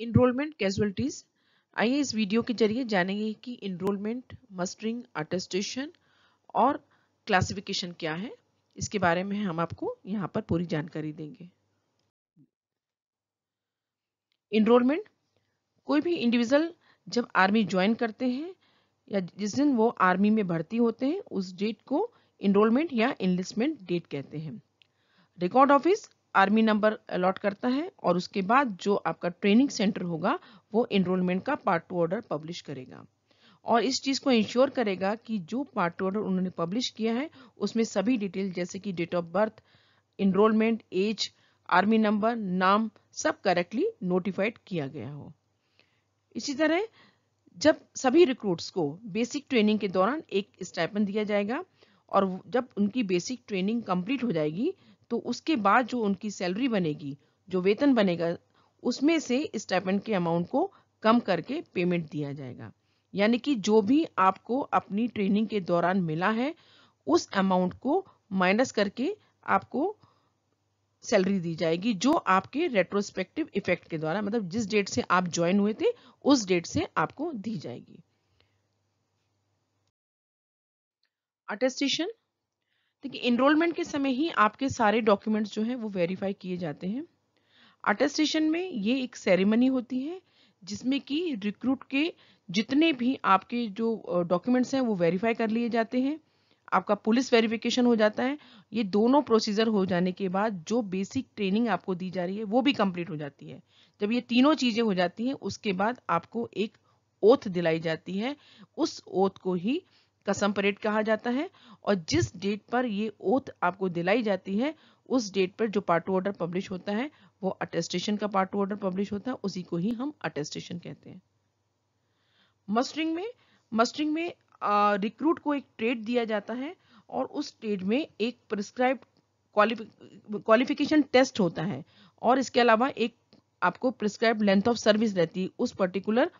Enrolment casualties आइए इस video के जरिए जानेंगे कि इनरोलमेंट मस्टरिंग अटेस्टेशन और क्लासिफिकेशन क्या है इसके बारे में हम आपको यहाँ पर पूरी जानकारी देंगे इनरोलमेंट कोई भी इंडिविजुअल जब आर्मी ज्वाइन करते हैं या जिस दिन वो आर्मी में भर्ती होते हैं उस डेट को इनरोलमेंट या इनलिस्टमेंट डेट कहते हैं record office army number allot करता है और उसके बाद जो आपका ट्रेनिंग सेंटर होगा वो इनरोलमेंट का पार्ट टू ऑर्डर पब्लिश करेगा और इस चीज़ को इंश्योर करेगा कि जो पार्ट टू ऑर्डर उन्होंने पब्लिश किया है उसमें सभी डिटेल जैसे कि date of birth enrolment age army number नाम सब करेक्टली नोटिफाइड किया गया हो इसी तरह जब सभी रिक्रूट्स को बेसिक ट्रेनिंग के दौरान एक स्टाइपन दिया जाएगा और जब उनकी बेसिक ट्रेनिंग कंप्लीट हो जाएगी तो उसके बाद जो उनकी सैलरी बनेगी जो वेतन बनेगा उसमें से स्टाइपेंड के अमाउंट को कम करके पेमेंट दिया जाएगा यानी कि जो भी आपको अपनी ट्रेनिंग के दौरान मिला है उस अमाउंट को माइनस करके आपको सैलरी दी जाएगी जो आपके रेट्रोस्पेक्टिव इफेक्ट के द्वारा मतलब जिस डेट से आप ज्वाइन हुए थे उस डेट से आपको दी जाएगी अटेस्टेशन देखिए इनरोलमेंट के समय ही आपके सारे डॉक्यूमेंट्स जो हैं वो वेरीफाई किए जाते हैं अटेस्टेशन में ये एक सेरेमनी होती है जिसमें कि रिक्रूट के जितने भी आपके जो डॉक्यूमेंट्स हैं वो वेरीफाई कर लिए जाते हैं आपका पुलिस वेरिफिकेशन हो जाता है ये दोनों प्रोसीजर हो जाने के बाद जो बेसिक ट्रेनिंग आपको दी जा रही है वो भी कंप्लीट हो जाती है जब ये तीनों चीज़ें हो जाती हैं उसके बाद आपको एक ओथ दिलाई जाती है उस ओथ को ही कसम परेड कहा जाता है और जिस डेट पर ये ओथ आपको दिलाई जाती है उस डेट पर जो पार्ट ऑर्डर पब्लिश होता है वो अटेस्टेशन का पार्ट ऑर्डर पब्लिश होता है उसी को ही हम अटेस्टेशन कहते हैं मस्टरिंग में मस्टरिंग में रिक्रूट को एक ट्रेड दिया जाता है और उस ट्रेड में एक प्रिस्क्राइब क्वालिफिकेशन टेस्ट होता है और इसके अलावा एक आपको प्रिस्क्राइब लेंथ ऑफ सर्विस रहती है उस पर्टिकुलर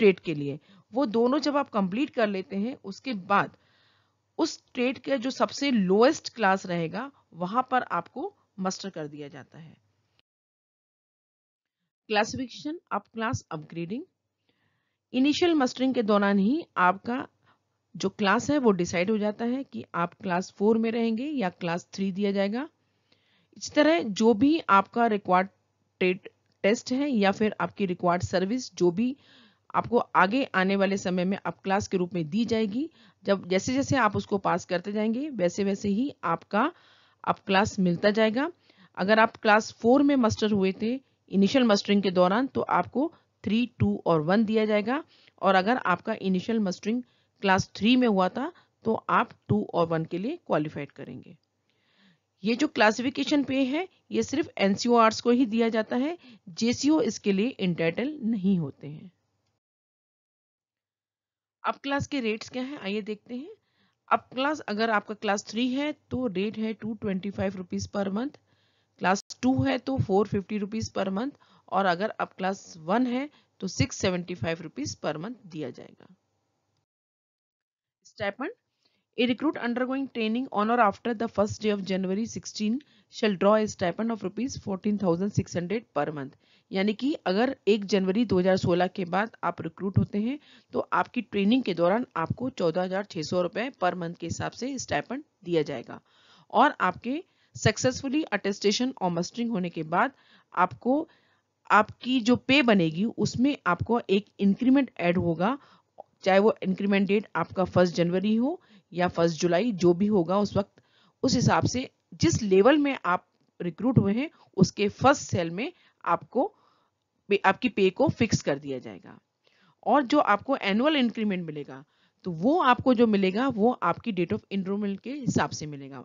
ट्रेड के लिए वो दोनों जब आप कंप्लीट कर लेते हैं उसके बाद उस ट्रेड का जो सबसे लोएस्ट क्लास रहेगा वहां पर आपको मस्टर कर दिया जाता है classification up class upgrading initial mustering के दौरान ही आपका जो क्लास है वो डिसाइड हो जाता है कि आप क्लास फोर में रहेंगे या क्लास थ्री दिया जाएगा इस तरह जो भी आपका रिक्वायर्ड टेस्ट है या फिर आपकी रिक्वायर्ड सर्विस जो भी आपको आगे आने वाले समय में अप क्लास के रूप में दी जाएगी जब जैसे जैसे आप उसको पास करते जाएंगे वैसे वैसे ही आपका अप क्लास मिलता जाएगा अगर आप क्लास फोर में मास्टर हुए थे इनिशियल मस्टरिंग के दौरान तो आपको थ्री टू और वन दिया जाएगा और अगर आपका इनिशियल मस्टरिंग क्लास थ्री में हुआ था तो आप टू और वन के लिए क्वालिफाइड करेंगे ये जो क्लासिफिकेशन पे है ये सिर्फ एनसीओ को ही दिया जाता है जेसीओ इसके लिए इंटाइटल नहीं होते हैं अप क्लास के रेट्स क्या हैं आइए देखते हैं अप क्लास अगर आपका क्लास थ्री है तो रेट है two twenty five rupees per month class two है तो four fifty rupees per month और अगर अप क्लास वन है तो six seventy five rupees per month दिया जाएगा स्टेपन A recruit undergoing training on or after the 1st day of January 16 shall draw a stipend of rupees 14,600 per month. यानी कि अगर 1 जनवरी 2016 के बाद आप रिक्रूट होते हैं तो आपकी ट्रेनिंग के दौरान आपको चौदह हज़ार रुपए पर मंथ के हिसाब से स्टाइपेंड दिया जाएगा और आपके सक्सेसफुली अटेस्टेशन और मस्टरिंग होने के बाद आपको आपकी जो पे बनेगी उसमें आपको एक इंक्रीमेंट ऐड होगा चाहे वो इंक्रीमेंट डेट आपका फर्स्ट जनवरी हो या फर्स्ट जुलाई जो भी होगा उस वक्त उस हिसाब से जिस लेवल में आप रिक्रूट हुए हैं उसके फर्स्ट सेल में आपको आपकी पे को फिक्स कर दिया जाएगा और जो आपको एनुअल इंक्रीमेंट मिलेगा तो वो आपको जो मिलेगा वो आपकी डेट ऑफ इनरोलमेंट के हिसाब से मिलेगा